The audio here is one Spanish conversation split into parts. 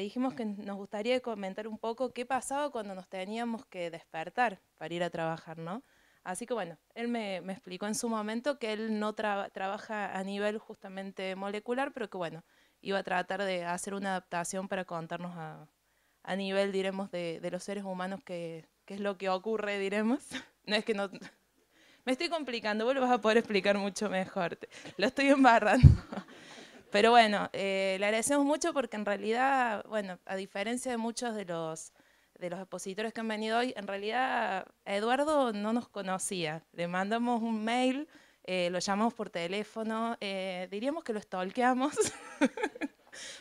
dijimos que nos gustaría comentar un poco qué pasaba cuando nos teníamos que despertar para ir a trabajar, ¿no? Así que bueno, él me, explicó en su momento que él no trabaja a nivel justamente molecular, pero que bueno, iba a tratar de hacer una adaptación para contarnos a, nivel, diremos, de, de, los seres humanos qué es lo que ocurre, diremos. No es que no... Me estoy complicando, vos lo vas a poder explicar mucho mejor. Lo estoy embarrando. Pero bueno, eh, le agradecemos mucho porque en realidad, bueno, a diferencia de muchos de los, de los expositores que han venido hoy, en realidad Eduardo no nos conocía. Le mandamos un mail, eh, lo llamamos por teléfono, eh, diríamos que lo stalkeamos,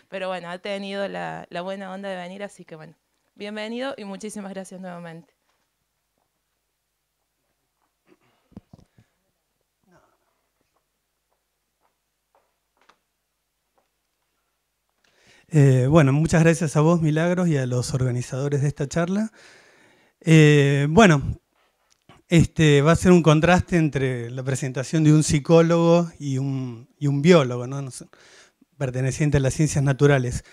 pero bueno, ha tenido la buena onda de venir, así que bueno, bienvenido y muchísimas gracias nuevamente. Eh, bueno, muchas gracias a vos, Milagros, y a los organizadores de esta charla. Eh, bueno, este, va a ser un contraste entre la presentación de un psicólogo y un, biólogo, ¿no? perteneciente a las ciencias naturales.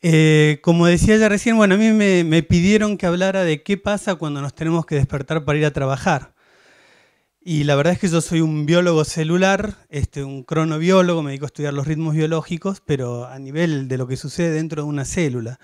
Eh, como decía ya recién, bueno, a mí me, pidieron que hablara de qué pasa cuando nos tenemos que despertar para ir a trabajar. Y la verdad es que yo soy un biólogo celular, este, un cronobiólogo, me dedico a estudiar los ritmos biológicos, pero a nivel de lo que sucede dentro de una célula.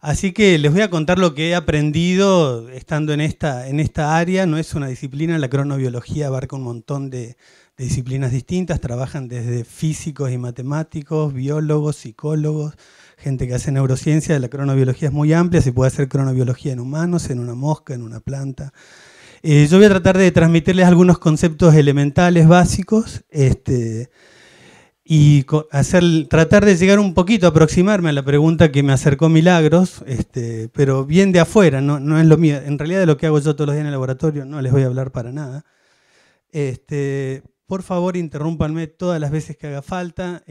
Así que les voy a contar lo que he aprendido estando en esta, en esta área. No es una disciplina, la cronobiología abarca un montón de, de disciplinas distintas. Trabajan desde físicos y matemáticos, biólogos, psicólogos, gente que hace neurociencia. La cronobiología es muy amplia, se puede hacer cronobiología en humanos, en una mosca, en una planta eh, yo voy a tratar de transmitirles algunos conceptos elementales, básicos, este, y tratar de llegar un poquito, aproximarme a la pregunta que me acercó Milagros, este, pero bien de afuera, no, es lo mío. En realidad de lo que hago yo todos los días en el laboratorio no les voy a hablar para nada. Este, por favor, interrúmpanme todas las veces que haga falta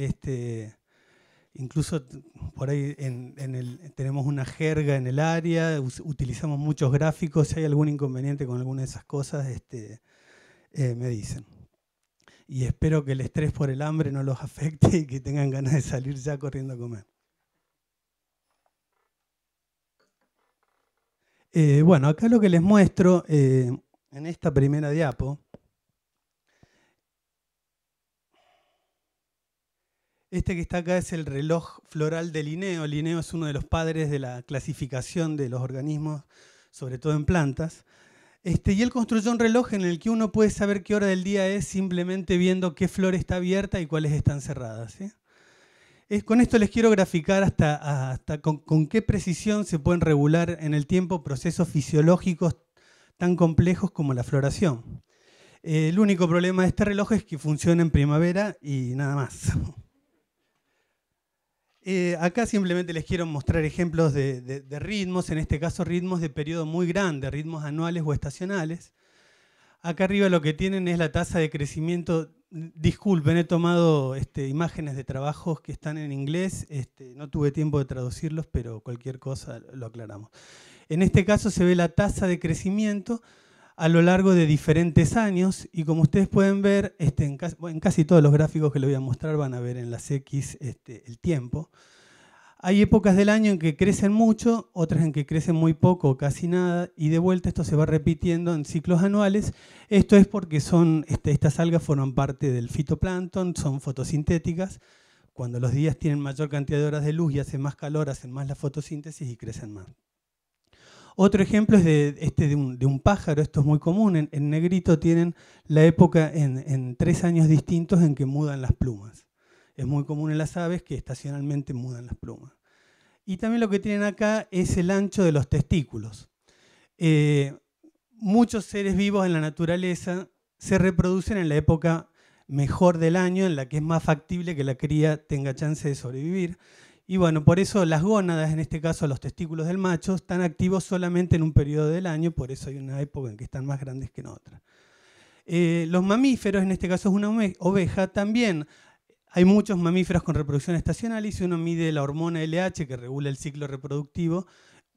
incluso por ahí tenemos una jerga en el área, utilizamos muchos gráficos, si hay algún inconveniente con alguna de esas cosas, este, eh, me dicen. Y espero que el estrés por el hambre no los afecte y que tengan ganas de salir ya corriendo a comer. Eh, bueno, acá lo que les muestro eh, en esta primera diapo Este que está acá es el reloj floral de Linneo. Linneo es uno de los padres de la clasificación de los organismos, sobre todo en plantas. Este, y él construyó un reloj en el que uno puede saber qué hora del día es simplemente viendo qué flor está abierta y cuáles están cerradas. Es, con esto les quiero graficar hasta, hasta con, qué precisión se pueden regular en el tiempo procesos fisiológicos tan complejos como la floración. el único problema de este reloj es que funciona en primavera y nada más. Eh, acá simplemente les quiero mostrar ejemplos de, ritmos, en este caso ritmos de periodo muy grande, ritmos anuales o estacionales. Acá arriba lo que tienen es la tasa de crecimiento. Disculpen, he tomado este, imágenes de trabajos que están en inglés, este, no tuve tiempo de traducirlos, pero cualquier cosa lo aclaramos. En este caso se ve la tasa de crecimiento a lo largo de diferentes años y como ustedes pueden ver, este, en, casi, todos los gráficos que les voy a mostrar van a ver en las X este, el tiempo. Hay épocas del año en que crecen mucho, otras en que crecen muy poco o casi nada, y de vuelta esto se va repitiendo en ciclos anuales. Esto es porque son, este, estas algas forman parte del fitoplancton, son fotosintéticas. Cuando los días tienen mayor cantidad de horas de luz y hace más calor, hacen más la fotosíntesis y crecen más. Otro ejemplo es de, este de un, pájaro, esto es muy común, en, negrito tienen la época en, tres años distintos en que mudan las plumas. Es muy común en las aves que estacionalmente mudan las plumas. Y también lo que tienen acá es el ancho de los testículos. Eh, muchos seres vivos en la naturaleza se reproducen en la época mejor del año, en la que es más factible que la cría tenga chance de sobrevivir. Y bueno, por eso las gónadas, en este caso los testículos del macho, están activos solamente en un periodo del año, por eso hay una época en que están más grandes que en otra. Eh, los mamíferos, en este caso es una oveja, también hay muchos mamíferos con reproducción estacional y si uno mide la hormona LH que regula el ciclo reproductivo,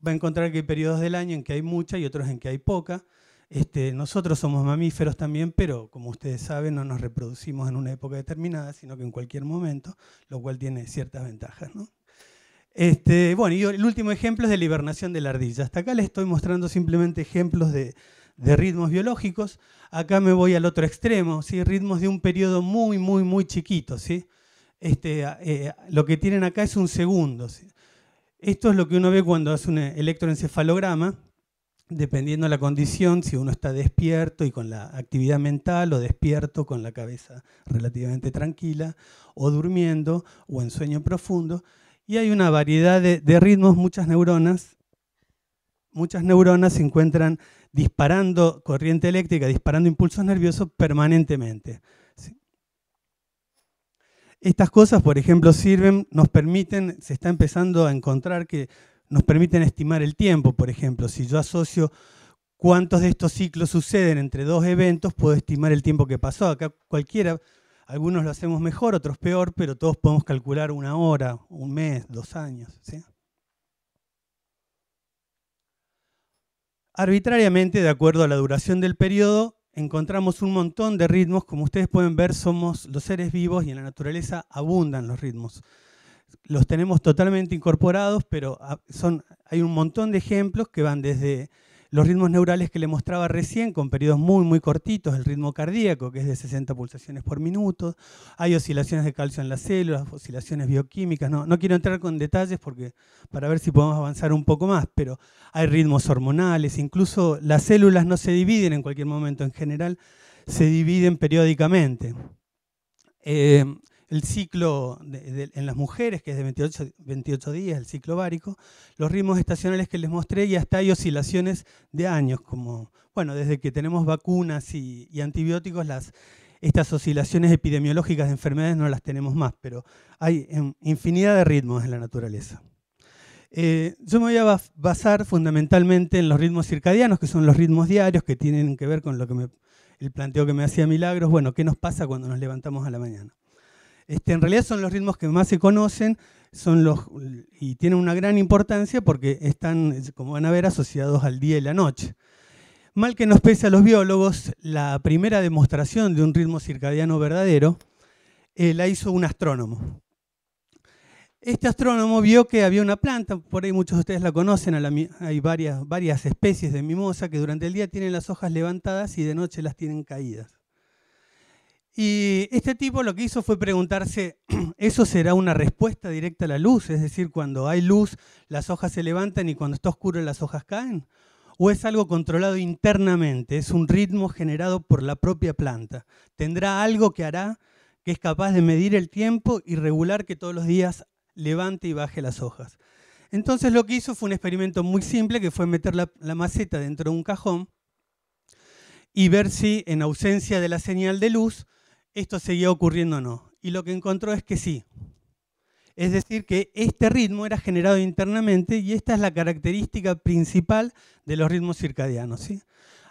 va a encontrar que hay periodos del año en que hay mucha y otros en que hay poca. Este, nosotros somos mamíferos también, pero como ustedes saben, no nos reproducimos en una época determinada, sino que en cualquier momento, lo cual tiene ciertas ventajas. ¿no? Este, bueno, el último ejemplo es de la hibernación de la ardilla. Hasta acá les estoy mostrando simplemente ejemplos de, ritmos biológicos. Acá me voy al otro extremo, ¿sí? ritmos de un periodo muy, muy, muy chiquito. Este, eh, lo que tienen acá es un segundo. Esto es lo que uno ve cuando hace un electroencefalograma, dependiendo de la condición, si uno está despierto y con la actividad mental, o despierto con la cabeza relativamente tranquila, o durmiendo, o en sueño profundo. Y hay una variedad de, ritmos, muchas neuronas. Muchas neuronas se encuentran disparando corriente eléctrica, disparando impulsos nerviosos permanentemente. Estas cosas, por ejemplo, sirven, nos permiten, se está empezando a encontrar que nos permiten estimar el tiempo, por ejemplo. Si yo asocio cuántos de estos ciclos suceden entre dos eventos, puedo estimar el tiempo que pasó. Acá cualquiera algunos lo hacemos mejor, otros peor, pero todos podemos calcular una hora, un mes, dos años. Arbitrariamente, de acuerdo a la duración del periodo, encontramos un montón de ritmos. Como ustedes pueden ver, somos los seres vivos y en la naturaleza abundan los ritmos. Los tenemos totalmente incorporados, pero ah, son, hay un montón de ejemplos que van desde los ritmos neurales que le mostraba recién, con periodos muy, muy cortitos, el ritmo cardíaco, que es de 60 pulsaciones por minuto, hay oscilaciones de calcio en las células, oscilaciones bioquímicas, no, quiero entrar con detalles porque, para ver si podemos avanzar un poco más, pero hay ritmos hormonales, incluso las células no se dividen en cualquier momento, en general se dividen periódicamente. Eh, el ciclo en las mujeres, que es de 28, días, el ciclo bárico, los ritmos estacionales que les mostré y hasta hay oscilaciones de años, como, bueno, desde que tenemos vacunas y, antibióticos, estas oscilaciones epidemiológicas de enfermedades no las tenemos más, pero hay infinidad de ritmos en la naturaleza. Eh, yo me voy a basar fundamentalmente en los ritmos circadianos, que son los ritmos diarios que tienen que ver con lo que me, el planteo que me hacía Milagros, bueno, ¿qué nos pasa cuando nos levantamos a la mañana? Este, en realidad son los ritmos que más se conocen son los, y tienen una gran importancia porque están, como van a ver, asociados al día y la noche. Mal que nos pese a los biólogos, la primera demostración de un ritmo circadiano verdadero eh, la hizo un astrónomo. Este astrónomo vio que había una planta, por ahí muchos de ustedes la conocen, hay varias, varias especies de mimosa que durante el día tienen las hojas levantadas y de noche las tienen caídas. Y este tipo lo que hizo fue preguntarse, ¿eso será una respuesta directa a la luz? Es decir, cuando hay luz, las hojas se levantan y cuando está oscuro, las hojas caen. ¿O es algo controlado internamente? ¿Es un ritmo generado por la propia planta? ¿Tendrá algo que hará que es capaz de medir el tiempo y regular que todos los días levante y baje las hojas? Entonces lo que hizo fue un experimento muy simple, que fue meter la, la maceta dentro de un cajón y ver si en ausencia de la señal de luz, esto seguía ocurriendo o no. Y lo que encontró es que sí. Es decir, que este ritmo era generado internamente y esta es la característica principal de los ritmos circadianos. ¿sí?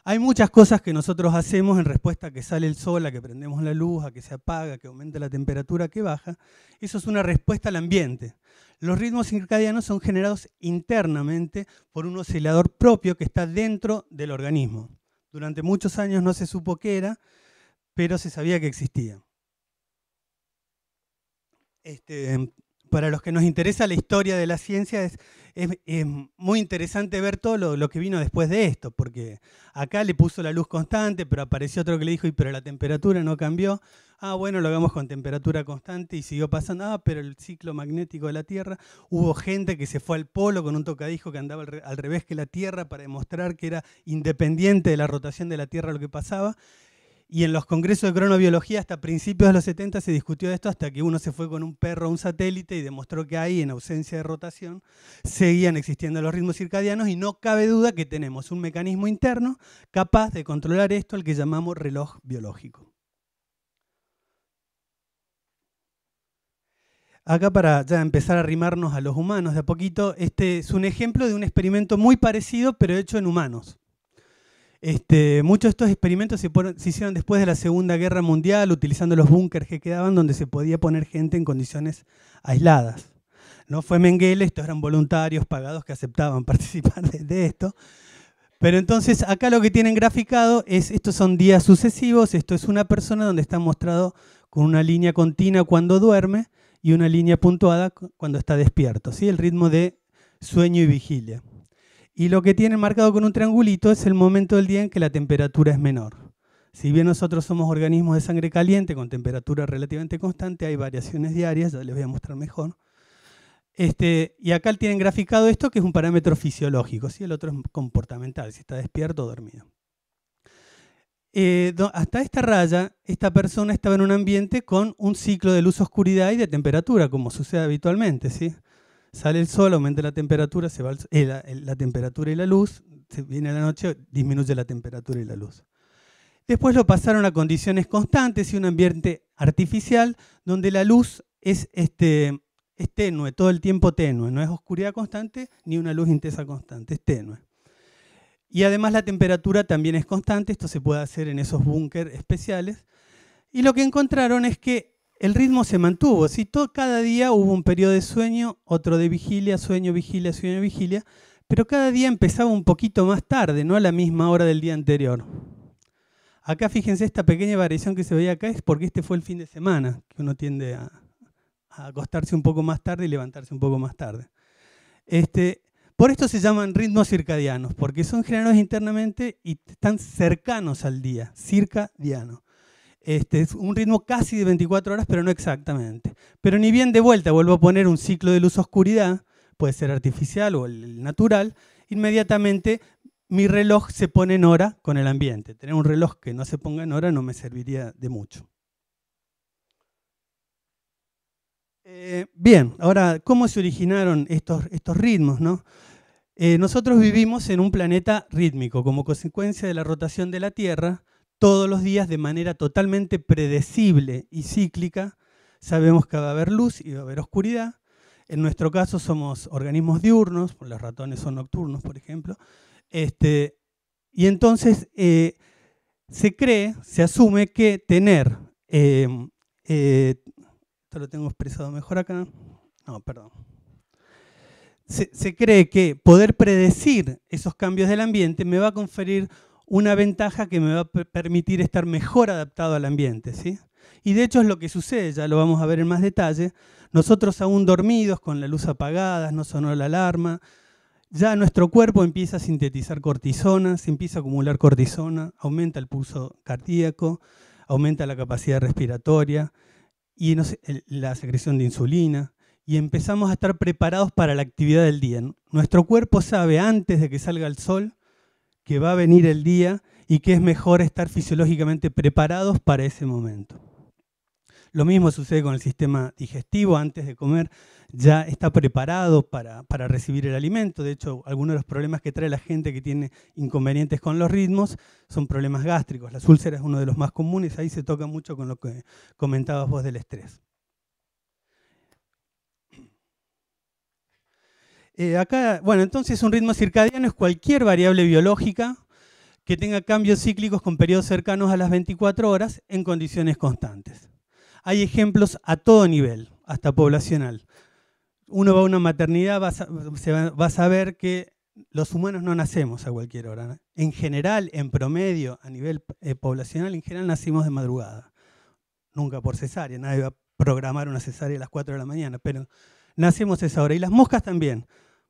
Hay muchas cosas que nosotros hacemos en respuesta a que sale el sol, a que prendemos la luz, a que se apaga, a que aumenta la temperatura, a que baja. Eso es una respuesta al ambiente. Los ritmos circadianos son generados internamente por un oscilador propio que está dentro del organismo. Durante muchos años no se supo qué era, pero se sabía que existía. Este, para los que nos interesa la historia de la ciencia, es, muy interesante ver todo lo, que vino después de esto, porque acá le puso la luz constante, pero apareció otro que le dijo, y pero la temperatura no cambió. Ah, bueno, lo hagamos con temperatura constante y siguió pasando. Ah, pero el ciclo magnético de la Tierra. Hubo gente que se fue al polo con un tocadisco que andaba al revés que la Tierra para demostrar que era independiente de la rotación de la Tierra lo que pasaba. Y en los congresos de cronobiología hasta principios de los 70 se discutió esto hasta que uno se fue con un perro a un satélite y demostró que ahí, en ausencia de rotación, seguían existiendo los ritmos circadianos y no cabe duda que tenemos un mecanismo interno capaz de controlar esto, al que llamamos reloj biológico. Acá para ya empezar a arrimarnos a los humanos de a poquito, este es un ejemplo de un experimento muy parecido pero hecho en humanos. Este, muchos de estos experimentos se, hicieron después de la Segunda Guerra Mundial, utilizando los búnkers que quedaban donde se podía poner gente en condiciones aisladas. No fue Mengele, estos eran voluntarios pagados que aceptaban participar de, esto. Pero entonces acá lo que tienen graficado es, estos son días sucesivos, esto es una persona donde está mostrado con una línea continua cuando duerme y una línea puntuada cuando está despierto, ¿sí? el ritmo de sueño y vigilia. Y lo que tienen marcado con un triangulito es el momento del día en que la temperatura es menor. Si bien nosotros somos organismos de sangre caliente con temperatura relativamente constante, hay variaciones diarias, ya les voy a mostrar mejor. Este, y acá tienen graficado esto, que es un parámetro fisiológico, ¿sí? el otro es comportamental, si está despierto o dormido. Eh, hasta esta raya, esta persona estaba en un ambiente con un ciclo de luz-oscuridad y de temperatura, como sucede habitualmente. ¿sí? Sale el sol, aumenta la temperatura, se va eh, la, temperatura y la luz, se viene la noche, disminuye la temperatura y la luz. Después lo pasaron a condiciones constantes y un ambiente artificial donde la luz es, este, tenue, todo el tiempo tenue, no es oscuridad constante ni una luz intensa constante, es tenue. Y además la temperatura también es constante, esto se puede hacer en esos búnkeres especiales. Y lo que encontraron es que el ritmo se mantuvo. todo, cada día hubo un periodo de sueño, otro de vigilia, sueño, vigilia, sueño, vigilia, pero cada día empezaba un poquito más tarde, no a la misma hora del día anterior. Acá fíjense esta pequeña variación que se veía acá es porque este fue el fin de semana, que uno tiende a, acostarse un poco más tarde y levantarse un poco más tarde. Este, por esto se llaman ritmos circadianos, porque son generados internamente y están cercanos al día, circadiano. Este, es un ritmo casi de 24 horas, pero no exactamente. Pero ni bien de vuelta vuelvo a poner un ciclo de luz-oscuridad, puede ser artificial o el natural, inmediatamente mi reloj se pone en hora con el ambiente. Tener un reloj que no se ponga en hora no me serviría de mucho. Eh, bien, ahora, ¿cómo se originaron estos, ritmos? Eh, nosotros vivimos en un planeta rítmico, como consecuencia de la rotación de la Tierra, todos los días de manera totalmente predecible y cíclica. Sabemos que va a haber luz y va a haber oscuridad. En nuestro caso somos organismos diurnos, los ratones son nocturnos, por ejemplo. Este, y entonces eh, se cree, se asume que tener, em, eh, esto lo tengo expresado mejor acá, no, perdón. se cree que poder predecir esos cambios del ambiente me va a conferir una ventaja que me va a permitir estar mejor adaptado al ambiente. ¿sí? Y de hecho es lo que sucede, ya lo vamos a ver en más detalle. Nosotros aún dormidos, con la luz apagada, no sonó la alarma, ya nuestro cuerpo empieza a sintetizar cortisona, se empieza a acumular cortisona, aumenta el pulso cardíaco, aumenta la capacidad respiratoria y la secreción de insulina y empezamos a estar preparados para la actividad del día. Nuestro cuerpo sabe antes de que salga el sol que va a venir el día y que es mejor estar fisiológicamente preparados para ese momento. Lo mismo sucede con el sistema digestivo, antes de comer ya está preparado para, para, recibir el alimento. De hecho, algunos de los problemas que trae la gente que tiene inconvenientes con los ritmos son problemas gástricos. Las úlceras es uno de los más comunes, ahí se toca mucho con lo que comentabas vos del estrés. Eh, acá, bueno, entonces un ritmo circadiano es cualquier variable biológica que tenga cambios cíclicos con periodos cercanos a las 24 horas en condiciones constantes. Hay ejemplos a todo nivel, hasta poblacional. Uno va a una maternidad, va a, saber que los humanos no nacemos a cualquier hora. En general, en promedio, a nivel eh, poblacional, en general nacimos de madrugada. Nunca por cesárea, nadie va a programar una cesárea a las 4 de la mañana, pero nacemos a esa hora. Y las moscas también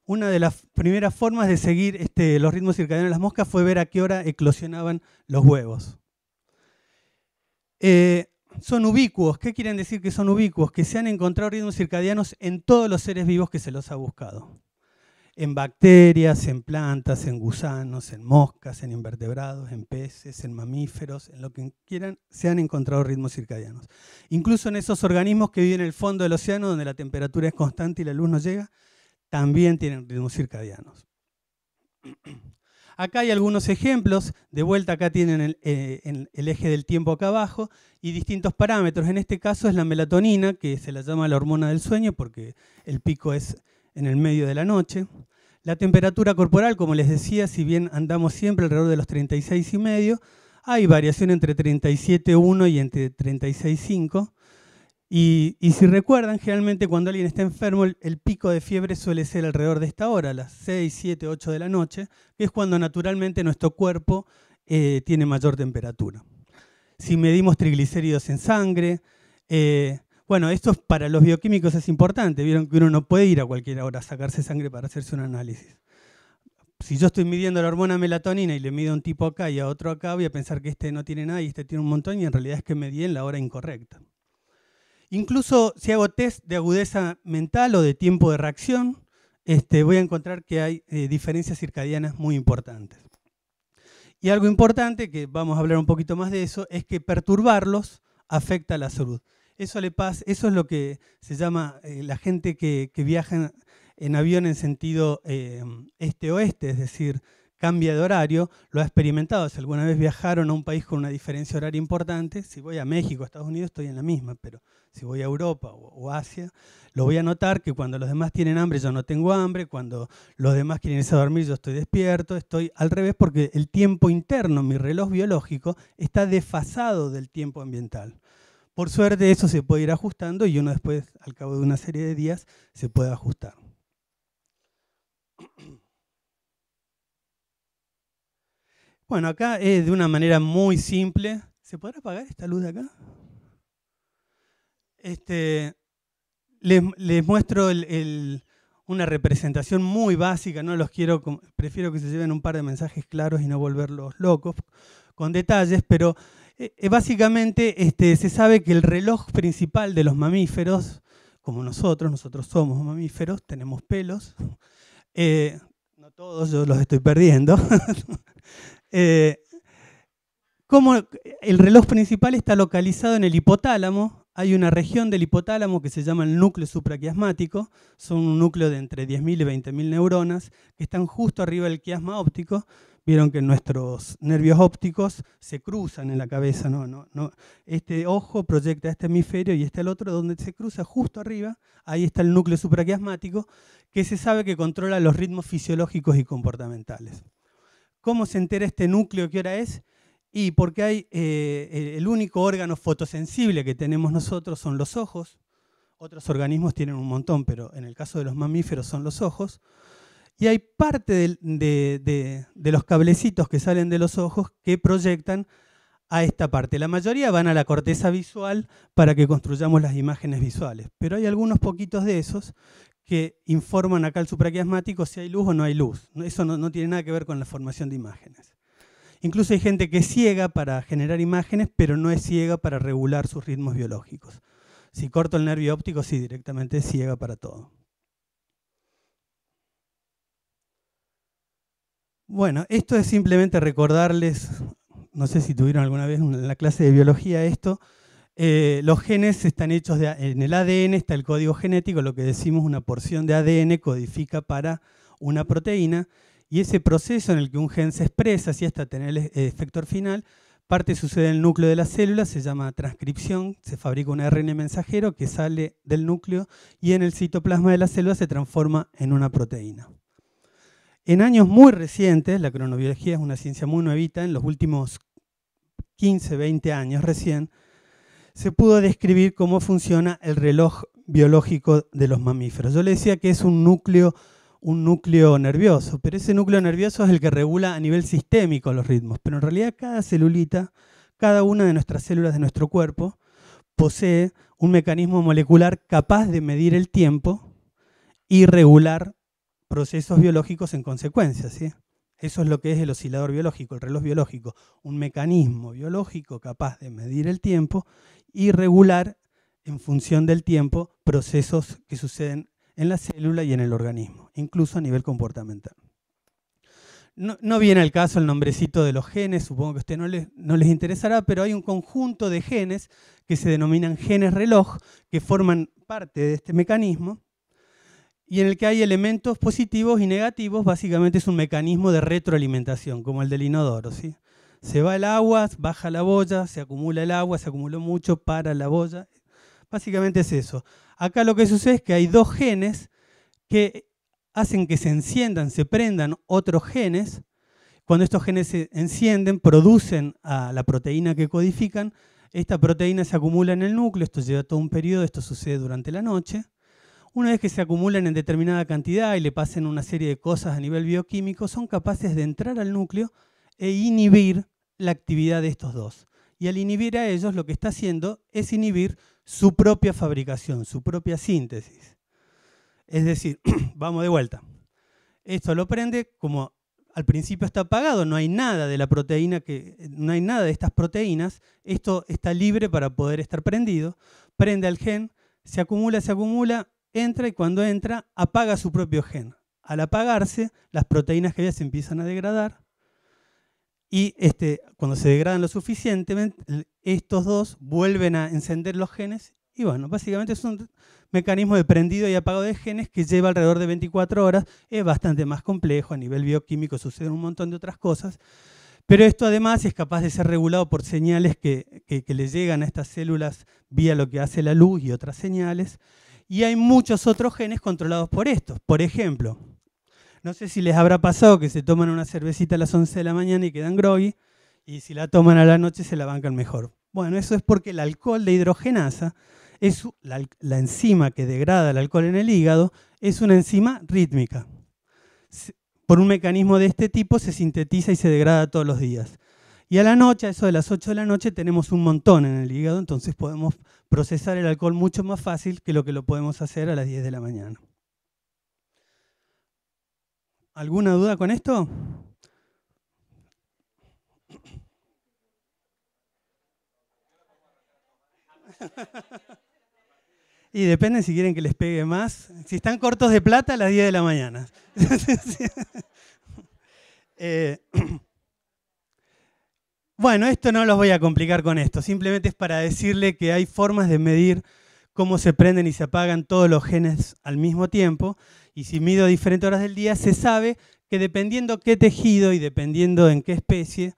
una de las primeras formas de seguir este, los ritmos circadianos de las moscas fue ver a qué hora eclosionaban los huevos. Eh, son ubicuos. ¿Qué quieren decir que son ubicuos? Que se han encontrado ritmos circadianos en todos los seres vivos que se los ha buscado. En bacterias, en plantas, en gusanos, en moscas, en invertebrados, en peces, en mamíferos, en lo que quieran, se han encontrado ritmos circadianos. Incluso en esos organismos que viven en el fondo del océano, donde la temperatura es constante y la luz no llega, también tienen ritmos circadianos. Acá hay algunos ejemplos, de vuelta acá tienen eh, el, eje del tiempo acá abajo, y distintos parámetros. En este caso es la melatonina, que se la llama la hormona del sueño porque el pico es en el medio de la noche. La temperatura corporal, como les decía, si bien andamos siempre alrededor de los 36 y medio, hay variación entre 37,1 y entre 36,5. Y, si recuerdan, generalmente cuando alguien está enfermo, el, pico de fiebre suele ser alrededor de esta hora, las 6, 7, 8 de la noche, que es cuando naturalmente nuestro cuerpo eh, tiene mayor temperatura. Si medimos triglicéridos en sangre, eh, bueno, esto para los bioquímicos es importante, vieron que uno no puede ir a cualquier hora a sacarse sangre para hacerse un análisis. Si yo estoy midiendo la hormona melatonina y le mido a un tipo acá y a otro acá, voy a pensar que este no tiene nada y este tiene un montón y en realidad es que medí en la hora incorrecta. Incluso si hago test de agudeza mental o de tiempo de reacción, este, voy a encontrar que hay eh, diferencias circadianas muy importantes. Y algo importante, que vamos a hablar un poquito más de eso, es que perturbarlos afecta a la salud. Eso, le pasa, eso es lo que se llama eh, la gente que, viaja en, avión en sentido eh, este-oeste, es decir, cambia de horario, lo ha experimentado. Si alguna vez viajaron a un país con una diferencia horaria importante, si voy a México, Estados Unidos, estoy en la misma, pero si voy a Europa o, Asia, lo voy a notar que cuando los demás tienen hambre, yo no tengo hambre, cuando los demás quieren irse a dormir, yo estoy despierto, estoy al revés porque el tiempo interno, mi reloj biológico, está desfasado del tiempo ambiental. Por suerte eso se puede ir ajustando y uno después, al cabo de una serie de días, se puede ajustar. Bueno, acá es de una manera muy simple. ¿Se podrá apagar esta luz de acá? Este, les, muestro una representación muy básica, no los quiero, prefiero que se lleven un par de mensajes claros y no volverlos locos con detalles, pero eh, eh, básicamente este, se sabe que el reloj principal de los mamíferos, como nosotros, nosotros somos mamíferos, tenemos pelos, eh, no todos, yo los estoy perdiendo, Eh, el reloj principal está localizado en el hipotálamo, hay una región del hipotálamo que se llama el núcleo supraquiasmático, son un núcleo de entre 10.000 y 20.000 neuronas que están justo arriba del quiasma óptico. Vieron que nuestros nervios ópticos se cruzan en la cabeza, ¿no? No, no. Este ojo proyecta este hemisferio y este el otro, donde se cruza justo arriba, ahí está el núcleo supraquiasmático, que se sabe que controla los ritmos fisiológicos y comportamentales. ¿Cómo se entera este núcleo que hora es? Y porque hay eh, el único órgano fotosensible que tenemos nosotros son los ojos. Otros organismos tienen un montón, pero en el caso de los mamíferos son los ojos. Y hay parte de los cablecitos que salen de los ojos que proyectan a esta parte. La mayoría van a la corteza visual para que construyamos las imágenes visuales, pero hay algunos poquitos de esos que informan acá al supraquiasmático si hay luz o no hay luz. Eso no, no, tiene nada que ver con la formación de imágenes. Incluso hay gente que es ciega para generar imágenes, pero no es ciega para regular sus ritmos biológicos. Si corto el nervio óptico, sí, directamente es ciega para todo. Bueno, esto es simplemente recordarles, no sé si tuvieron alguna vez en la clase de biología esto, eh, los genes están hechos en el ADN, está el código genético, lo que decimos una porción de ADN codifica para una proteína y ese proceso en el que un gen se expresa, así hasta tener el e, efecto final, parte sucede en el núcleo de la célula, se llama transcripción, se fabrica un ARN mensajero que sale del núcleo y en el citoplasma de la célula se transforma en una proteína. En años muy recientes, la cronobiología es una ciencia muy nuevita, en los últimos 15, 20 años recién, se pudo describir cómo funciona el reloj biológico de los mamíferos. Yo le decía que es un núcleo, un núcleo nervioso, pero ese núcleo nervioso es el que regula a nivel sistémico los ritmos. Pero en realidad cada celulita, cada una de nuestras células de nuestro cuerpo, posee un mecanismo molecular capaz de medir el tiempo y regular procesos biológicos en consecuencia. Eso es lo que es el oscilador biológico, el reloj biológico, un mecanismo biológico capaz de medir el tiempo y regular, en función del tiempo, procesos que suceden en la célula y en el organismo, incluso a nivel comportamental. No, viene al caso el nombrecito de los genes, supongo que a usted no les, no les interesará, pero hay un conjunto de genes que se denominan genes reloj, que forman parte de este mecanismo, y en el que hay elementos positivos y negativos, básicamente es un mecanismo de retroalimentación, como el del inodoro. ¿sí? Se va el agua, baja la boya, se acumula el agua, se acumuló mucho para la boya. Básicamente es eso. Acá lo que sucede es que hay dos genes que hacen que se enciendan, se prendan otros genes. Cuando estos genes se encienden, producen a la proteína que codifican. Esta proteína se acumula en el núcleo, esto lleva todo un periodo, esto sucede durante la noche. Una vez que se acumulan en determinada cantidad y le pasen una serie de cosas a nivel bioquímico, son capaces de entrar al núcleo e inhibir la actividad de estos dos. Y al inhibir a ellos lo que está haciendo es inhibir su propia fabricación, su propia síntesis. Es decir, vamos de vuelta. Esto lo prende como al principio está apagado, no hay nada de la proteína que no hay nada de estas proteínas, esto está libre para poder estar prendido. Prende al gen, se acumula, se acumula, entra y cuando entra apaga su propio gen. Al apagarse, las proteínas que había se empiezan a degradar y este, cuando se degradan lo suficientemente, estos dos vuelven a encender los genes. Y bueno, básicamente es un mecanismo de prendido y apagado de genes que lleva alrededor de 24 horas. Es bastante más complejo, a nivel bioquímico suceden un montón de otras cosas. Pero esto además es capaz de ser regulado por señales que, que, le llegan a estas células vía lo que hace la luz y otras señales. Y hay muchos otros genes controlados por estos. Por ejemplo, no sé si les habrá pasado que se toman una cervecita a las 11 de la mañana y quedan groggy, y si la toman a la noche se la bancan mejor. Bueno, eso es porque el alcohol de hidrogenasa es la, la enzima que degrada el alcohol en el hígado, es una enzima rítmica. Por un mecanismo de este tipo se sintetiza y se degrada todos los días. Y a la noche, a eso de las 8 de la noche, tenemos un montón en el hígado, entonces podemos procesar el alcohol mucho más fácil que lo que lo podemos hacer a las 10 de la mañana. ¿Alguna duda con esto? Y depende si quieren que les pegue más. Si están cortos de plata, a las 10 de la mañana. Eh, bueno, esto no los voy a complicar con esto. Simplemente es para decirle que hay formas de medir cómo se prenden y se apagan todos los genes al mismo tiempo y si mido a diferentes horas del día, se sabe que dependiendo qué tejido y dependiendo en qué especie,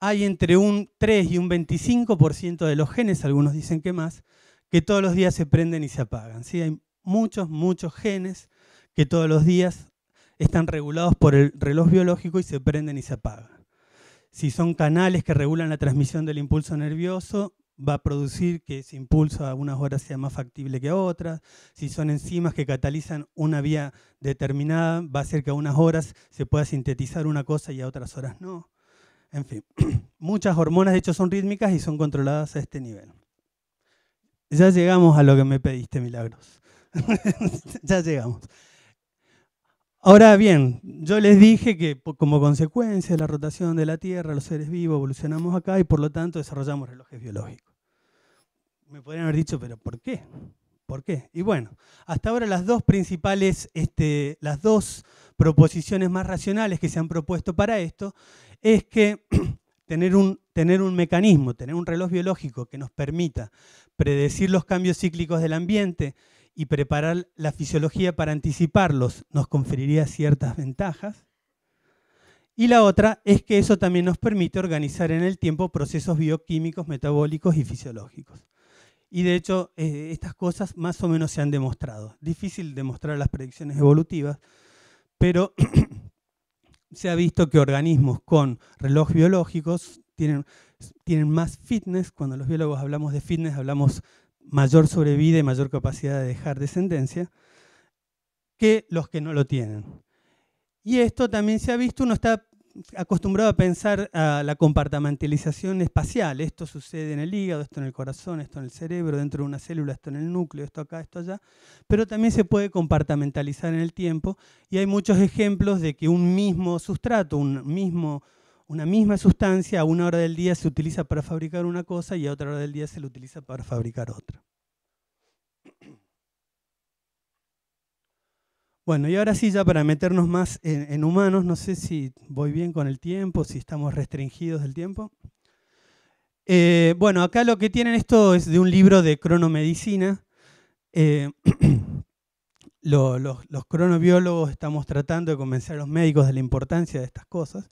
hay entre un 3 y un 25% de los genes, algunos dicen que más, que todos los días se prenden y se apagan. Hay muchos, muchos genes que todos los días están regulados por el reloj biológico y se prenden y se apagan. Si son canales que regulan la transmisión del impulso nervioso, va a producir que ese impulso a unas horas sea más factible que a otras. Si son enzimas que catalizan una vía determinada, va a ser que a unas horas se pueda sintetizar una cosa y a otras horas no. En fin, muchas hormonas de hecho son rítmicas y son controladas a este nivel. Ya llegamos a lo que me pediste, Milagros. ya llegamos. Ahora bien, yo les dije que como consecuencia de la rotación de la Tierra, los seres vivos evolucionamos acá y por lo tanto desarrollamos relojes biológicos. Me podrían haber dicho, pero ¿por qué? ¿Por qué? Y bueno, hasta ahora las dos principales, este, las dos proposiciones más racionales que se han propuesto para esto es que tener un, tener un mecanismo, tener un reloj biológico que nos permita predecir los cambios cíclicos del ambiente, y preparar la fisiología para anticiparlos nos conferiría ciertas ventajas. Y la otra es que eso también nos permite organizar en el tiempo procesos bioquímicos, metabólicos y fisiológicos. Y de hecho, eh, estas cosas más o menos se han demostrado. Difícil demostrar las predicciones evolutivas, pero se ha visto que organismos con reloj biológicos tienen, tienen más fitness. Cuando los biólogos hablamos de fitness, hablamos mayor sobrevida y mayor capacidad de dejar descendencia que los que no lo tienen. Y esto también se ha visto, uno está acostumbrado a pensar a la compartamentalización espacial, esto sucede en el hígado, esto en el corazón, esto en el cerebro, dentro de una célula, esto en el núcleo, esto acá, esto allá, pero también se puede compartamentalizar en el tiempo y hay muchos ejemplos de que un mismo sustrato, un mismo una misma sustancia a una hora del día se utiliza para fabricar una cosa y a otra hora del día se la utiliza para fabricar otra. Bueno, y ahora sí, ya para meternos más en, humanos, no sé si voy bien con el tiempo, si estamos restringidos del tiempo. Eh, bueno, acá lo que tienen esto es de un libro de cronomedicina. Eh, los cronobiólogos estamos tratando de convencer a los médicos de la importancia de estas cosas.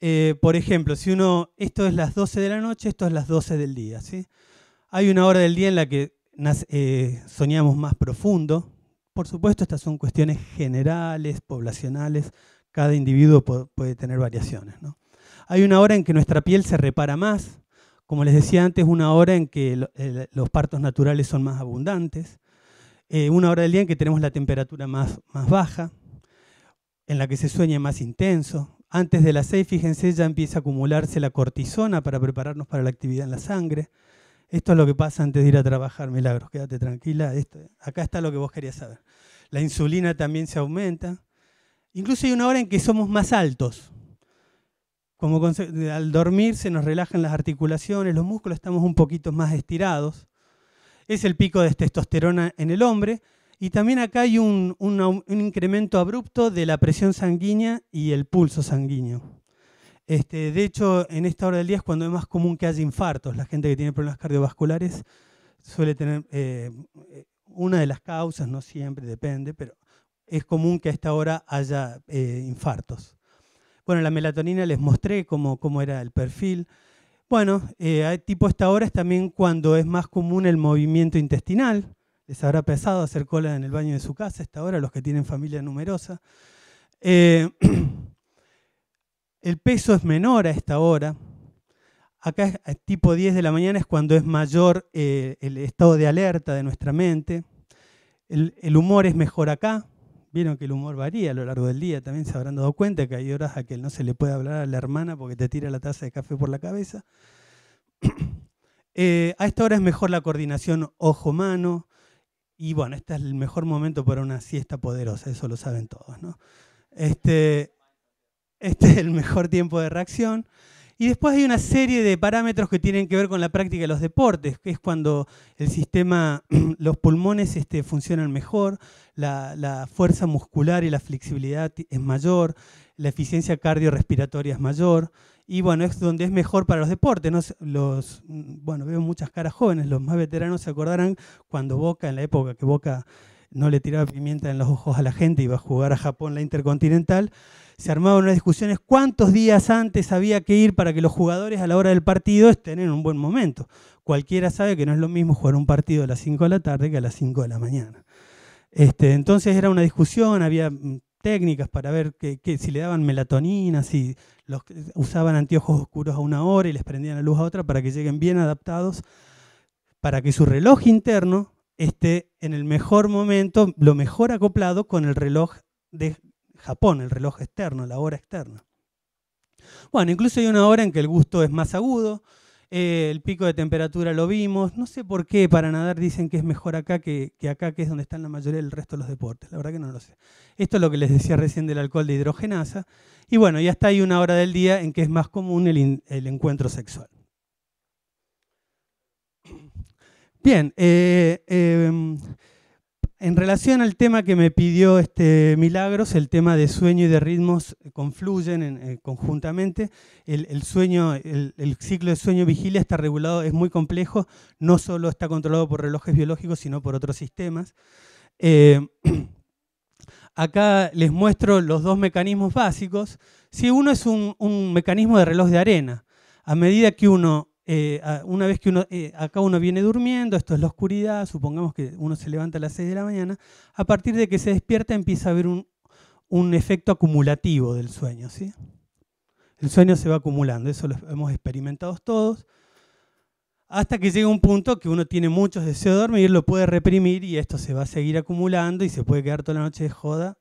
Eh, por ejemplo, si uno, esto es las 12 de la noche, esto es las 12 del día. Hay una hora del día en la que eh, soñamos más profundo. Por supuesto, estas son cuestiones generales, poblacionales. Cada individuo puede tener variaciones. Hay una hora en que nuestra piel se repara más. Como les decía antes, una hora en que los partos naturales son más abundantes. Eh, una hora del día en que tenemos la temperatura más baja, en la que se sueña más intenso, antes de las 6, fíjense, ya empieza a acumularse la cortisona para prepararnos para la actividad en la sangre. Esto es lo que pasa antes de ir a trabajar, milagros, quédate tranquila. acá está lo que vos querías saber. La insulina también se aumenta. Incluso hay una hora en que somos más altos. Como al dormir se nos relajan las articulaciones, los músculos estamos un poquito más estirados. Es el pico de testosterona en el hombre y también acá hay un, incremento abrupto de la presión sanguínea y el pulso sanguíneo. Este, de hecho, en esta hora del día es cuando es más común que haya infartos. La gente que tiene problemas cardiovasculares suele tener eh, eh, una de las causas, no siempre, depende, pero es común que a esta hora haya eh, infartos. Bueno, la melatonina les mostré cómo, era el perfil. Bueno, eh, tipo esta hora es también cuando es más común el movimiento intestinal, les habrá pesado hacer cola en el baño de su casa a esta hora, los que tienen familia numerosa. Eh, el peso es menor a esta hora. Acá es eh, tipo 10 de la mañana es cuando es mayor eh, el estado de alerta de nuestra mente. El, humor es mejor acá. Vieron que el humor varía a lo largo del día. También se habrán dado cuenta que hay horas a que no se le puede hablar a la hermana porque te tira la taza de café por la cabeza. a esta hora es mejor la coordinación ojo-mano. Y bueno, este es el mejor momento para una siesta poderosa, eso lo saben todos, ¿no? Este, este es el mejor tiempo de reacción. Y después hay una serie de parámetros que tienen que ver con la práctica de los deportes, que es cuando el sistema, los pulmones este, funcionan mejor, la, fuerza muscular y la flexibilidad es mayor, la eficiencia cardiorrespiratoria es mayor. Y bueno, es donde es mejor para los deportes. Los, bueno, veo muchas caras jóvenes, los más veteranos se acordarán cuando Boca, en la época que Boca no le tiraba pimienta en los ojos a la gente, iba a jugar a Japón la Intercontinental se armaban unas discusiones cuántos días antes había que ir para que los jugadores a la hora del partido estén en un buen momento. Cualquiera sabe que no es lo mismo jugar un partido a las 5 de la tarde que a las 5 de la mañana. Este, entonces era una discusión, había mm, técnicas para ver que, si le daban melatonina, si los, usaban anteojos oscuros a una hora y les prendían la luz a otra para que lleguen bien adaptados, para que su reloj interno esté en el mejor momento, lo mejor acoplado con el reloj de Japón, el reloj externo, la hora externa. Bueno, incluso hay una hora en que el gusto es más agudo, eh, el pico de temperatura lo vimos, no sé por qué para nadar dicen que es mejor acá que, acá, que es donde están la mayoría del resto de los deportes, la verdad que no lo sé. Esto es lo que les decía recién del alcohol de hidrogenasa, y bueno, ya está ahí una hora del día en que es más común el, encuentro sexual. Bien, eh, em, en relación al tema que me pidió este Milagros, el tema de sueño y de ritmos eh, confluyen eh, conjuntamente. El, sueño, el, ciclo de sueño vigilia está regulado, es muy complejo, no solo está controlado por relojes biológicos, sino por otros sistemas. Eh, acá les muestro los dos mecanismos básicos. Si uno es un mecanismo de reloj de arena, a medida que uno eh, una vez que uno, eh, acá uno viene durmiendo, esto es la oscuridad, supongamos que uno se levanta a las 6 de la mañana, a partir de que se despierta empieza a haber un, efecto acumulativo del sueño. ¿sí? El sueño se va acumulando, eso lo hemos experimentado todos, hasta que llega un punto que uno tiene muchos deseos de dormir, lo puede reprimir y esto se va a seguir acumulando y se puede quedar toda la noche de joda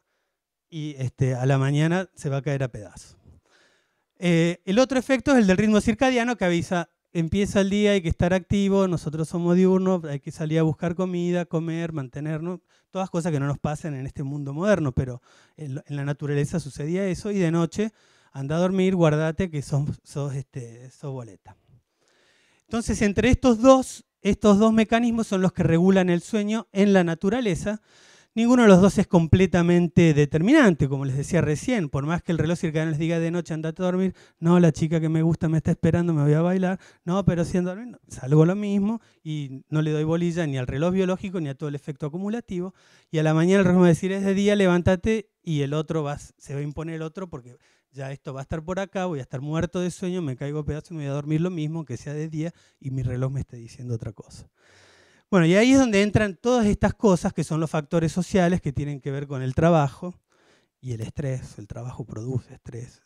y este, a la mañana se va a caer a pedazos. Eh, el otro efecto es el del ritmo circadiano que avisa empieza el día, hay que estar activo, nosotros somos diurnos, hay que salir a buscar comida, comer, mantenernos, todas cosas que no nos pasan en este mundo moderno, pero en la naturaleza sucedía eso y de noche anda a dormir, guardate que sos, sos, este, boleta. Entonces, entre estos dos, estos dos mecanismos son los que regulan el sueño en la naturaleza, Ninguno de los dos es completamente determinante, como les decía recién. Por más que el reloj circadiano les diga de noche andate a dormir, no, la chica que me gusta me está esperando, me voy a bailar, no, pero si ando a dormir, salgo lo mismo y no le doy bolilla ni al reloj biológico ni a todo el efecto acumulativo. Y a la mañana el reloj me va a decir, es de día, levántate y el otro se va a imponer el otro porque ya esto va a estar por acá, voy a estar muerto de sueño, me caigo pedazo, y me voy a dormir lo mismo, que sea de día y mi reloj me esté diciendo otra cosa. Bueno, y ahí es donde entran todas estas cosas que son los factores sociales que tienen que ver con el trabajo y el estrés. El trabajo produce estrés.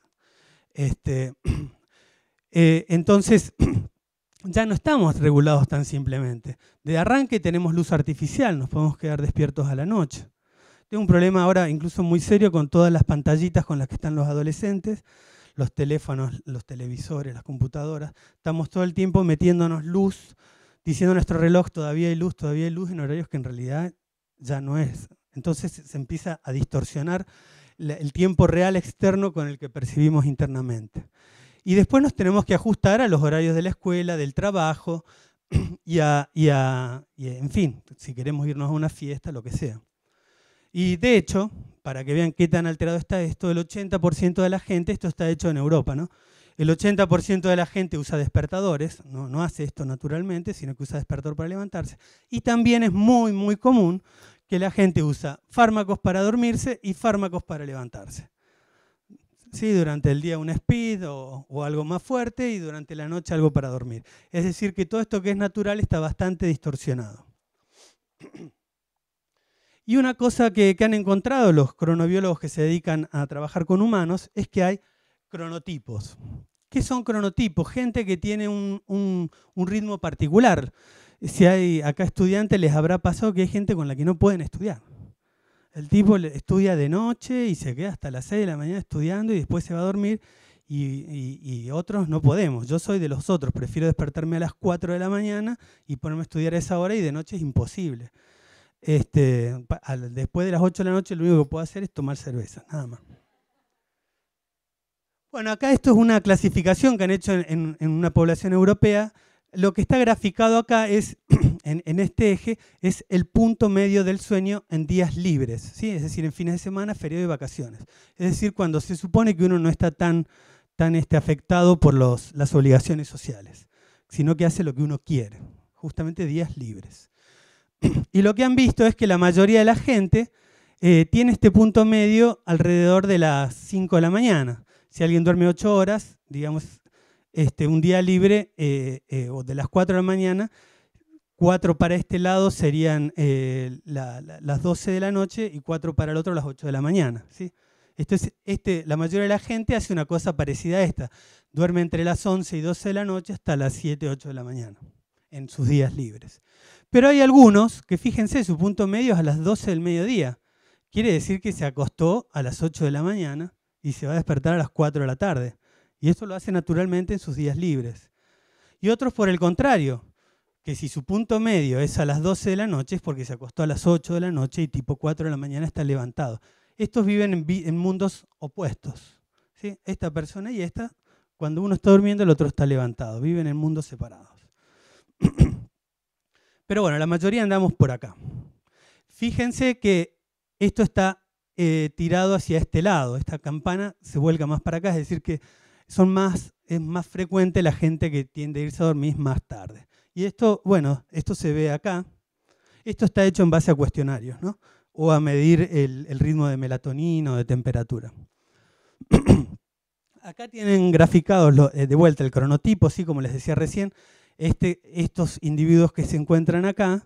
Este, eh, entonces, ya no estamos regulados tan simplemente. De arranque tenemos luz artificial, nos podemos quedar despiertos a la noche. Tengo un problema ahora incluso muy serio con todas las pantallitas con las que están los adolescentes, los teléfonos, los televisores, las computadoras. Estamos todo el tiempo metiéndonos luz diciendo nuestro reloj, todavía hay luz, todavía hay luz, en horarios que en realidad ya no es. Entonces se empieza a distorsionar el tiempo real externo con el que percibimos internamente. Y después nos tenemos que ajustar a los horarios de la escuela, del trabajo y a, y y en fin, si queremos irnos a una fiesta, lo que sea. Y de hecho, para que vean qué tan alterado está esto, el 80% de la gente, esto está hecho en Europa, ¿no? El 80% de la gente usa despertadores, no, hace esto naturalmente, sino que usa despertador para levantarse. Y también es muy, muy común que la gente usa fármacos para dormirse y fármacos para levantarse. Sí, durante el día un speed o, algo más fuerte y durante la noche algo para dormir. Es decir, que todo esto que es natural está bastante distorsionado. Y una cosa que han encontrado los cronobiólogos que se dedican a trabajar con humanos es que hay cronotipos. ¿Qué son cronotipos? Gente que tiene un, ritmo particular. Si hay acá estudiantes, les habrá pasado que hay gente con la que no pueden estudiar. El tipo estudia de noche y se queda hasta las 6 de la mañana estudiando y después se va a dormir y, otros no podemos. Yo soy de los otros, prefiero despertarme a las 4 de la mañana y ponerme a estudiar a esa hora y de noche es imposible. Este, después de las 8 de la noche lo único que puedo hacer es tomar cerveza, nada más. Bueno, acá esto es una clasificación que han hecho en, una población europea. Lo que está graficado acá es, en, este eje, es el punto medio del sueño en días libres, ¿sí? es decir, en fines de semana, feriado y vacaciones. Es decir, cuando se supone que uno no está tan, tan este, afectado por los, las obligaciones sociales, sino que hace lo que uno quiere, justamente días libres. Y lo que han visto es que la mayoría de la gente eh, tiene este punto medio alrededor de las 5 de la mañana si alguien duerme ocho horas, digamos, este, un día libre eh, eh, o de las cuatro de la mañana, cuatro para este lado serían eh, las doce de la noche y cuatro para el otro las ocho de la mañana. ¿sí? este, la mayoría de la gente hace una cosa parecida a esta. Duerme entre las once y doce de la noche hasta las 7, ocho de la mañana en sus días libres. Pero hay algunos que, fíjense, su punto medio es a las 12 del mediodía. Quiere decir que se acostó a las 8 de la mañana y se va a despertar a las 4 de la tarde. Y esto lo hace naturalmente en sus días libres. Y otros por el contrario, que si su punto medio es a las 12 de la noche es porque se acostó a las 8 de la noche y tipo 4 de la mañana está levantado. Estos viven en, mundos opuestos. ¿sí? Esta persona y esta, cuando uno está durmiendo el otro está levantado, viven en mundos separados. Pero bueno, la mayoría andamos por acá. Fíjense que esto está eh, tirado hacia este lado. Esta campana se vuelca más para acá, es decir, que son más, es más frecuente la gente que tiende a irse a dormir más tarde. Y esto, bueno, esto se ve acá. Esto está hecho en base a cuestionarios, ¿no? O a medir el, ritmo de melatonina o de temperatura. acá tienen graficados eh, de vuelta el cronotipo, sí, como les decía recién. Este, estos individuos que se encuentran acá,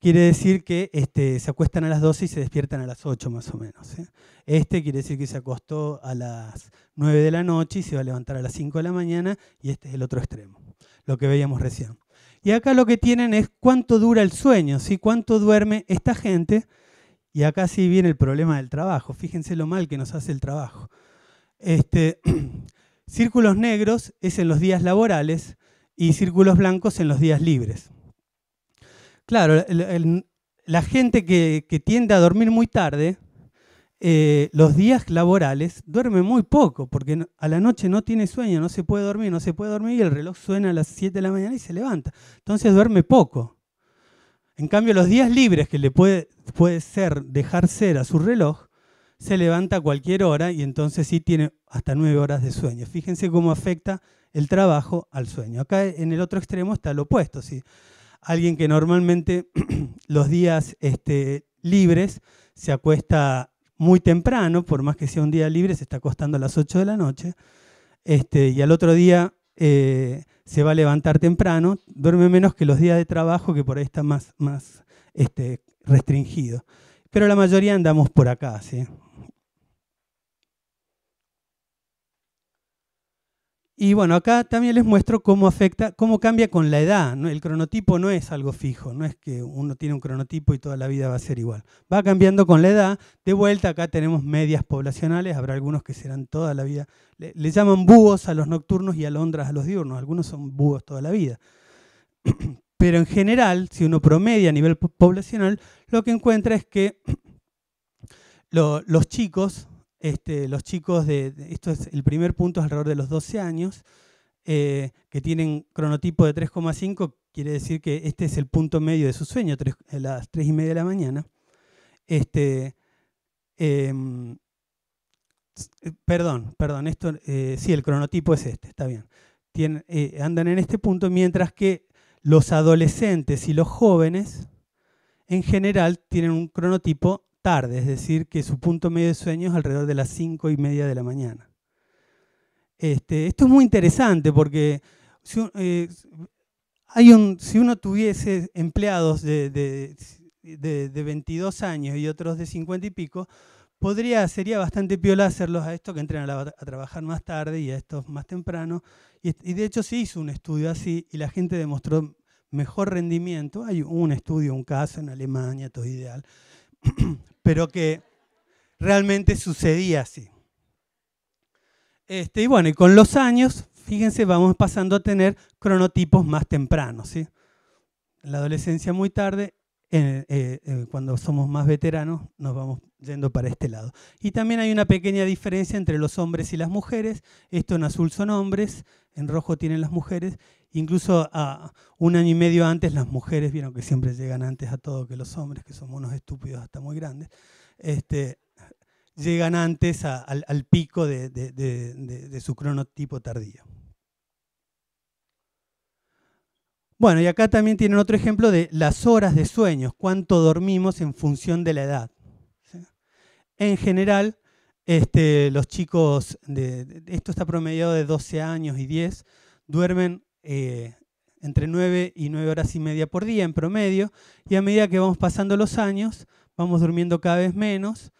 quiere decir que este, se acuestan a las 12 y se despiertan a las 8 más o menos. ¿eh? Este quiere decir que se acostó a las 9 de la noche y se va a levantar a las 5 de la mañana y este es el otro extremo, lo que veíamos recién. Y acá lo que tienen es cuánto dura el sueño, cuánto duerme esta gente. Y acá sí viene el problema del trabajo. Fíjense lo mal que nos hace el trabajo. Este, círculos negros es en los días laborales y círculos blancos en los días libres. Claro, la gente que, tiende a dormir muy tarde, eh, los días laborales duerme muy poco, porque a la noche no tiene sueño, no se puede dormir, no se puede dormir y el reloj suena a las 7 de la mañana y se levanta. Entonces duerme poco. En cambio, los días libres que le puede, puede ser dejar ser a su reloj, se levanta a cualquier hora y entonces sí tiene hasta nueve horas de sueño. Fíjense cómo afecta el trabajo al sueño. Acá en el otro extremo está lo opuesto. ¿sí? alguien que normalmente los días este, libres se acuesta muy temprano, por más que sea un día libre, se está acostando a las 8 de la noche, este, y al otro día eh, se va a levantar temprano, duerme menos que los días de trabajo, que por ahí está más, más este, restringido. Pero la mayoría andamos por acá, ¿sí? Y bueno, acá también les muestro cómo afecta, cómo cambia con la edad. El cronotipo no es algo fijo, no es que uno tiene un cronotipo y toda la vida va a ser igual. Va cambiando con la edad. De vuelta, acá tenemos medias poblacionales, habrá algunos que serán toda la vida. Le, llaman búhos a los nocturnos y alondras a los diurnos. Algunos son búhos toda la vida. Pero en general, si uno promedia a nivel poblacional, lo que encuentra es que los chicos este, los chicos de, esto es el primer punto, es alrededor de los 12 años, eh, que tienen cronotipo de 3,5, quiere decir que este es el punto medio de su sueño, a las 3 y media de la mañana. Este, em, eh, perdón, perdón, esto, eh, sí, el cronotipo es este, está bien. andan en este punto, mientras que los adolescentes y los jóvenes en general tienen un cronotipo tarde, es decir, que su punto medio de sueño es alrededor de las 5 y media de la mañana. Este, esto es muy interesante porque si, eh, hay un, si uno tuviese empleados de, 22 años y otros de 50 y pico, podría, sería bastante piola hacerlos a estos que entren a, trabajar más tarde y a estos más temprano. Y, y de hecho se hizo un estudio así y la gente demostró mejor rendimiento. Hay un estudio, un caso en Alemania, todo ideal pero que realmente sucedía así. Este, y bueno, y con los años, fíjense, vamos pasando a tener cronotipos más tempranos. ¿sí? la adolescencia muy tarde, eh, eh, cuando somos más veteranos, nos vamos yendo para este lado. Y también hay una pequeña diferencia entre los hombres y las mujeres. Esto en azul son hombres, en rojo tienen las mujeres, Incluso ah, un año y medio antes las mujeres, vieron que siempre llegan antes a todo que los hombres, que somos unos estúpidos hasta muy grandes, este, llegan antes al, pico de, su cronotipo tardío. Bueno, y acá también tienen otro ejemplo de las horas de sueños, cuánto dormimos en función de la edad. En general, este, los chicos, de, esto está promediado de 12 años y 10, duermen eh, entre 9 y 9 horas y media por día en promedio, y a medida que vamos pasando los años, vamos durmiendo cada vez menos,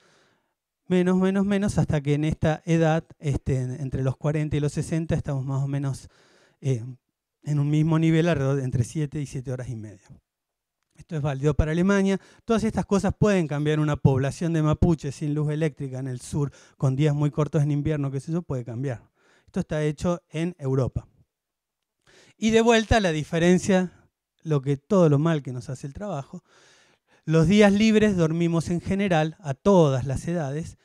menos, menos, menos, hasta que en esta edad, este, entre los 40 y los 60, estamos más o menos eh, en un mismo nivel, alrededor de entre 7 y 7 horas y media. Esto es válido para Alemania. Todas estas cosas pueden cambiar una población de mapuches sin luz eléctrica en el sur, con días muy cortos en invierno, que eso puede cambiar. Esto está hecho en Europa. Y de vuelta la diferencia, lo que todo lo mal que nos hace el trabajo. Los días libres dormimos en general, a todas las edades,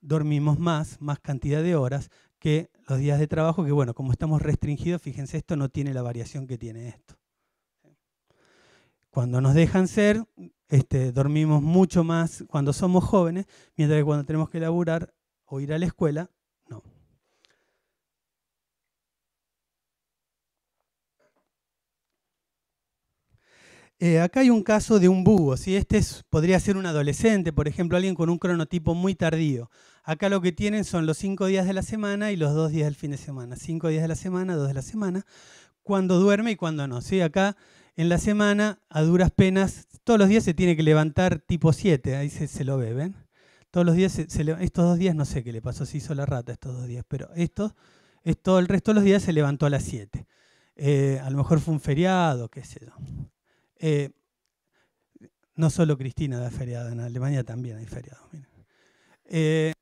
dormimos más, más cantidad de horas que los días de trabajo, que bueno, como estamos restringidos, fíjense, esto no tiene la variación que tiene esto. Cuando nos dejan ser, este, dormimos mucho más cuando somos jóvenes, mientras que cuando tenemos que laburar o ir a la escuela, Eh, acá hay un caso de un búho, este podría ser un adolescente, por ejemplo, alguien con un cronotipo muy tardío. Acá lo que tienen son los cinco días de la semana y los dos días del fin de semana. Cinco días de la semana, dos de la semana, cuando duerme y cuando no. ¿sí? Acá en la semana, a duras penas, todos los días se tiene que levantar tipo 7, ahí se, lo ve, ¿ven? Todos los días, se, estos dos días no sé qué le pasó, si hizo la rata estos dos días, pero esto, todo el resto de los días se levantó a las 7. Eh, a lo mejor fue un feriado, qué sé yo. Eh, no solo Cristina da feriado, en Alemania también hay feriado. Eh,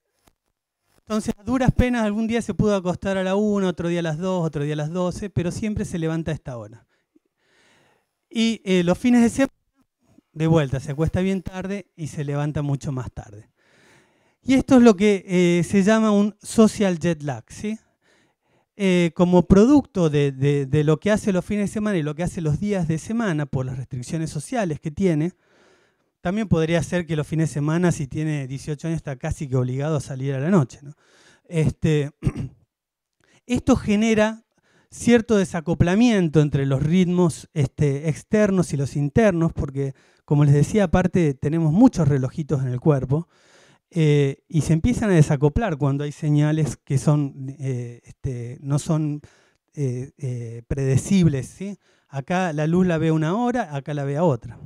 entonces, a duras penas, algún día se pudo acostar a la 1, otro día a las 2, otro día a las 12, pero siempre se levanta a esta hora. Y eh, los fines de semana, de vuelta, se acuesta bien tarde y se levanta mucho más tarde. Y esto es lo que se llama un social jet lag, ¿sí? Eh, como producto de, lo que hace los fines de semana y lo que hace los días de semana, por las restricciones sociales que tiene, también podría ser que los fines de semana, si tiene 18 años, está casi que obligado a salir a la noche. Este, esto genera cierto desacoplamiento entre los ritmos este, externos y los internos, porque, como les decía, aparte tenemos muchos relojitos en el cuerpo. Eh, y se empiezan a desacoplar cuando hay señales que son, eh, este, no son eh, predecibles. ¿sí? Acá la luz la ve una hora, acá la ve a otra.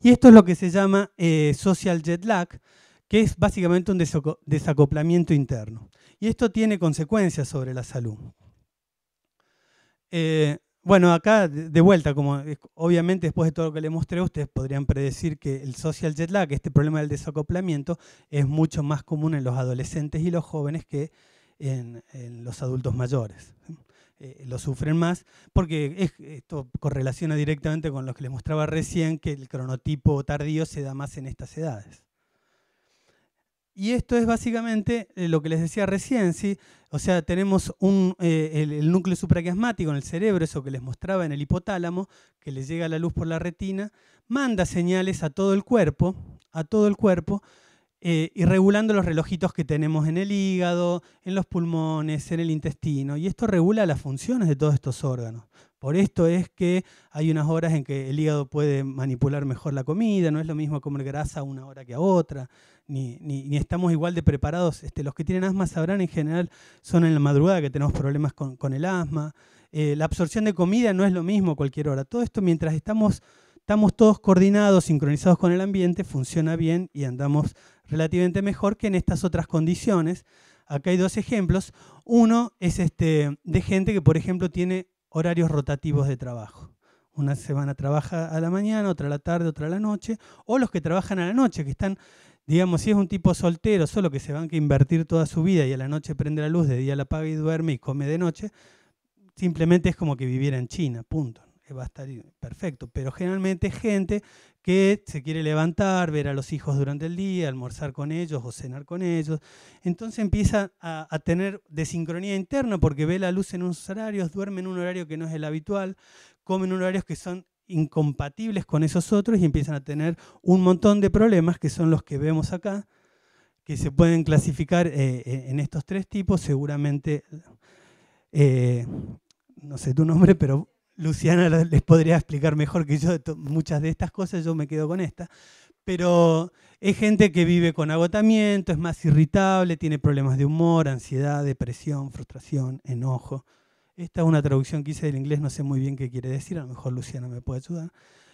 Y esto es lo que se llama social jet lag, que es básicamente un desacoplamiento interno. Y esto tiene consecuencias sobre la salud bueno, acá de vuelta, como obviamente después de todo lo que le mostré, ustedes podrían predecir que el social jet lag, este problema del desacoplamiento, es mucho más común en los adolescentes y los jóvenes que en, los adultos mayores. Eh, lo sufren más, porque esto correlaciona directamente con lo que les mostraba recién, que el cronotipo tardío se da más en estas edades. Y esto es básicamente eh, lo que les decía recién, ¿sí? O sea, tenemos eh, el, núcleo supraquiasmático en el cerebro, eso que les mostraba en el hipotálamo, que le llega la luz por la retina, manda señales a todo el cuerpo, a todo el cuerpo, eh, y regulando los relojitos que tenemos en el hígado, en los pulmones, en el intestino. Y esto regula las funciones de todos estos órganos. Por esto es que hay unas horas en que el hígado puede manipular mejor la comida, no es lo mismo comer grasa una hora que a otra ni, ni, estamos igual de preparados. Este, los que tienen asma sabrán, en general son en la madrugada que tenemos problemas con, el asma. Eh, la absorción de comida no es lo mismo cualquier hora. Todo esto mientras estamos, estamos todos coordinados, sincronizados con el ambiente, funciona bien y andamos relativamente mejor que en estas otras condiciones. Acá hay dos ejemplos. Uno es este, de gente que, por ejemplo, tiene horarios rotativos de trabajo una semana trabaja a la mañana, otra a la tarde, otra a la noche, o los que trabajan a la noche, que están Digamos, si es un tipo soltero, solo que se van a invertir toda su vida y a la noche prende la luz, de día la paga y duerme y come de noche, simplemente es como que viviera en China, punto. Eh, va a estar perfecto. Pero generalmente es gente que se quiere levantar, ver a los hijos durante el día, almorzar con ellos o cenar con ellos. Entonces empieza a, tener desincronía interna porque ve la luz en unos horarios, duerme en un horario que no es el habitual, come en horarios que son incompatibles con esos otros y empiezan a tener un montón de problemas que son los que vemos acá, que se pueden clasificar eh, eh, en estos tres tipos, seguramente, eh, no sé tu nombre, pero Luciana les podría explicar mejor que yo muchas de estas cosas, yo me quedo con esta, pero es gente que vive con agotamiento, es más irritable, tiene problemas de humor, ansiedad, depresión, frustración, enojo. Esta es una traducción que hice del inglés, no sé muy bien qué quiere decir, a lo mejor Luciana me puede ayudar.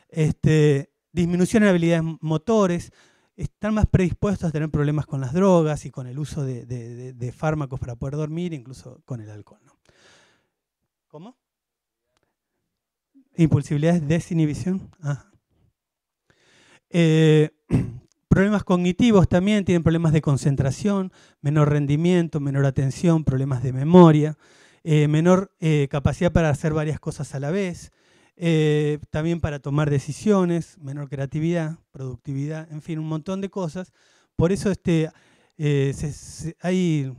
Este, disminución en habilidades motores, están más predispuestos a tener problemas con las drogas y con el uso de, fármacos para poder dormir, incluso con el alcohol. ¿Cómo? ¿Cómo? de desinhibición. Ah. Eh, problemas cognitivos también, tienen problemas de concentración, menor rendimiento, menor atención, problemas de memoria. Eh, menor eh, capacidad para hacer varias cosas a la vez, eh, también para tomar decisiones, menor creatividad, productividad, en fin, un montón de cosas. Por eso este, hay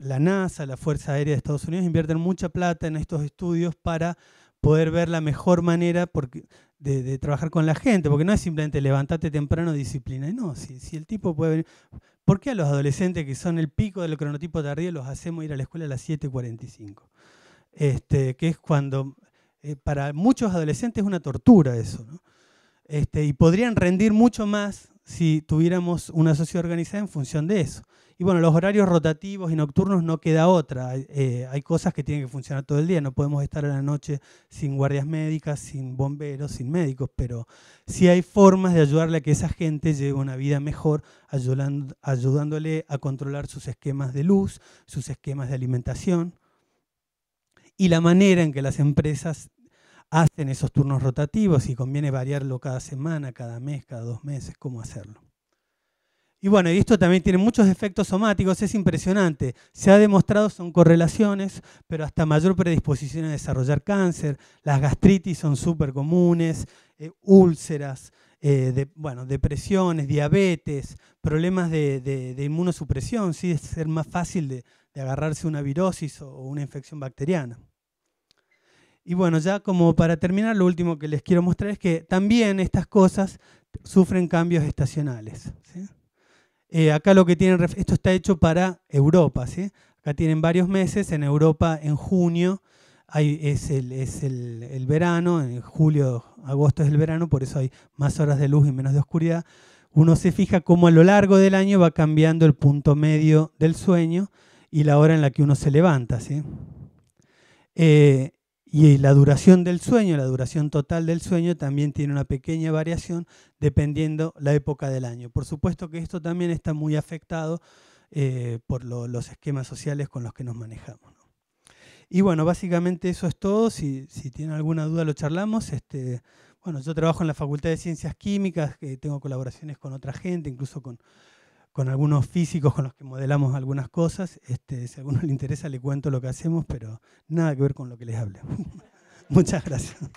la NASA, la Fuerza Aérea de Estados Unidos, invierten mucha plata en estos estudios para poder ver la mejor manera, porque de, trabajar con la gente, porque no es simplemente levantate temprano, disciplina. No, si, el tipo puede venir. ¿Por qué a los adolescentes que son el pico del cronotipo tardío los hacemos ir a la escuela a las 7.45? Este, que es cuando, eh, para muchos adolescentes es una tortura eso, este, y podrían rendir mucho más si tuviéramos una sociedad organizada en función de eso. Y bueno, los horarios rotativos y nocturnos no queda otra. Eh, hay cosas que tienen que funcionar todo el día. No podemos estar a la noche sin guardias médicas, sin bomberos, sin médicos, pero sí hay formas de ayudarle a que esa gente lleve una vida mejor, ayudándole a controlar sus esquemas de luz, sus esquemas de alimentación. Y la manera en que las empresas hacen esos turnos rotativos y conviene variarlo cada semana, cada mes, cada dos meses, cómo hacerlo. Y bueno, y esto también tiene muchos efectos somáticos, es impresionante. Se ha demostrado son correlaciones, pero hasta mayor predisposición a desarrollar cáncer. Las gastritis son súper comunes, eh, úlceras, eh, bueno, depresiones, diabetes, problemas de, inmunosupresión, ¿sí? es ser más fácil de, agarrarse una virosis o, una infección bacteriana. Y bueno, ya como para terminar, lo último que les quiero mostrar es que también estas cosas sufren cambios estacionales. Eh, acá lo que tienen, esto está hecho para Europa, ¿sí? Acá tienen varios meses, en Europa en junio es, el, es el, verano, en julio, agosto es el verano, por eso hay más horas de luz y menos de oscuridad. Uno se fija cómo a lo largo del año va cambiando el punto medio del sueño y la hora en la que uno se levanta, ¿sí? Eh, y eh, la duración del sueño, la duración total del sueño también tiene una pequeña variación dependiendo la época del año. Por supuesto que esto también está muy afectado eh, por los esquemas sociales con los que nos manejamos. Y bueno, básicamente eso es todo. Si, tienen alguna duda lo charlamos. Este, bueno, yo trabajo en la Facultad de Ciencias Químicas, que eh, tengo colaboraciones con otra gente, incluso con, con algunos físicos con los que modelamos algunas cosas. Este, si a alguno le interesa, le cuento lo que hacemos, pero nada que ver con lo que les hable. Muchas gracias.